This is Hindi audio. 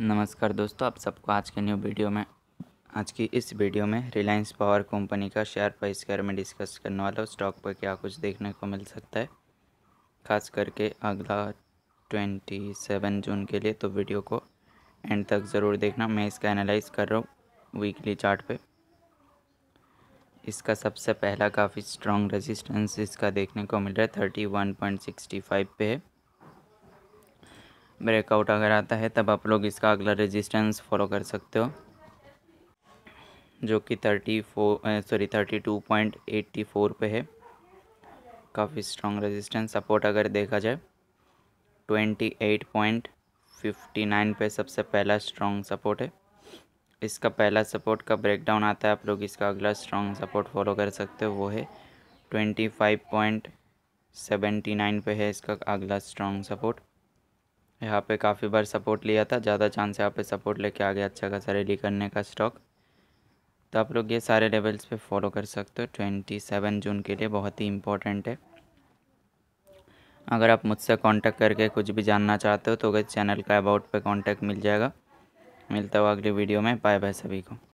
नमस्कार दोस्तों आप सबको आज के न्यू वीडियो में आज की इस वीडियो में रिलायंस पावर कंपनी का शेयर प्राइस के बारे में डिस्कस करने वाला हूँ स्टॉक पर क्या कुछ देखने को मिल सकता है खास करके अगला ट्वेंटी सेवन जून के लिए तो वीडियो को एंड तक ज़रूर देखना मैं इसका एनालाइज कर रहा हूँ वीकली चार्ट पे इसका सबसे पहला काफ़ी स्ट्रॉन्ग रेजिस्टेंस इसका देखने को मिल रहा है thirty one point sixty five पे है ब्रेकआउट अगर आता है तब आप लोग इसका अगला रेजिस्टेंस फॉलो कर सकते हो जो कि thirty four sorry thirty two point eighty four पे है काफ़ी स्ट्रॉन्ग रेजिस्टेंस सपोर्ट अगर देखा जाए twenty eight point fifty nine पे सबसे पहला स्ट्रॉन्ग सपोर्ट है इसका पहला सपोर्ट का ब्रेकडाउन आता है आप लोग इसका अगला स्ट्रॉन्ग सपोर्ट फॉलो कर सकते हो वो है twenty five point seventy nine पर है इसका अगला स्ट्रॉन्ग सपोर्ट यहाँ पे काफ़ी बार सपोर्ट लिया था ज़्यादा चांस यहाँ पे सपोर्ट लेके आ गया अच्छा खासा रेडी करने का स्टॉक तो आप लोग ये सारे लेवल्स पे फॉलो कर सकते हो ट्वेंटी सेवन जून के लिए बहुत ही इम्पोर्टेंट है अगर आप मुझसे कांटेक्ट करके कुछ भी जानना चाहते हो तो गए चैनल का अबाउट पे कांटेक्ट मिल जाएगा मिलता हो अगली वीडियो में बाय बाय सभी को